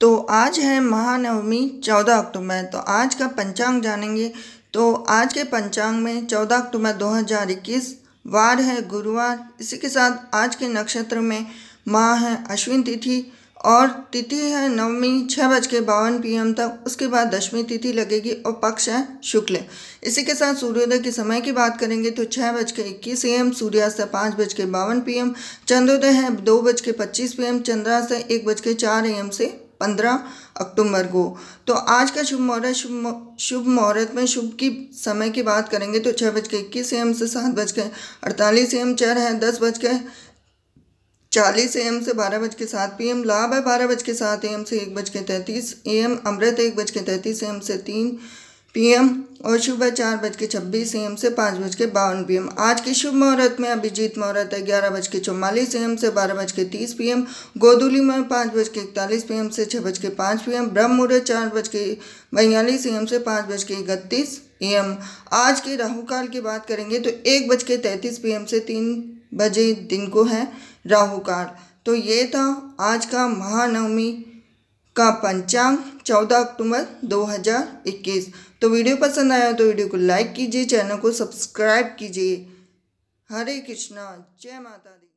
तो आज है महानवमी चौदह अक्टूबर तो आज का पंचांग जानेंगे तो आज के पंचांग में चौदह अक्टूबर दो हज़ार इक्कीस वार है गुरुवार इसी के साथ आज के नक्षत्र में माह है अश्विन तिथि और तिथि है नवमी छः बज के बावन पी तक उसके बाद दसवीं तिथि लगेगी और पक्ष है शुक्ल इसी के साथ सूर्योदय के समय की बात करेंगे तो छः बज के इक्कीस ए एम सूर्यास्त पाँच बज के बावन पी चंद्रोदय है दो बज के पच्चीस पी एम चंद्रास्त एक बज के चार ए एम से पंद्रह अक्टूबर को तो आज का शुभ मुहूर्त शुभ शुभ मुहूर्त में शुभ की समय की बात करेंगे तो छः बज के इक्कीस एम से सात बज के अड़तालीस एम चर है दस बज के चालीस एम से बारह बज के सात पी एम लाभ है बारह बज के सात एम से एक बज के तैंतीस ए एम अमृत एक बज के तैंतीस एम से तीन पीएम और सुबह चार बज के छब्बीस एम से पाँच बज के बावन पी आज के शुभ मुहूर्त में अभिजीत मुहूर्त है ग्यारह बज के चौवालीस एम से बारह बज के तीस पी एम गोदुली में पाँच बज के इकतालीस पी एम से छः बज के पाँच पी एम ब्रह्म मुहूर्त चार बज के बयालीस एम से पाँच बज के इकतीस एम आज के राहु काल की बात करेंगे तो एक बज के तैंतीस पी एम से तीन बजे दिन को है राहुकाल तो ये था आज का महानवमी का पंचांग 14 अक्टूबर 2021 तो वीडियो पसंद आया तो वीडियो को लाइक कीजिए चैनल को सब्सक्राइब कीजिए हरे कृष्णा जय माता दी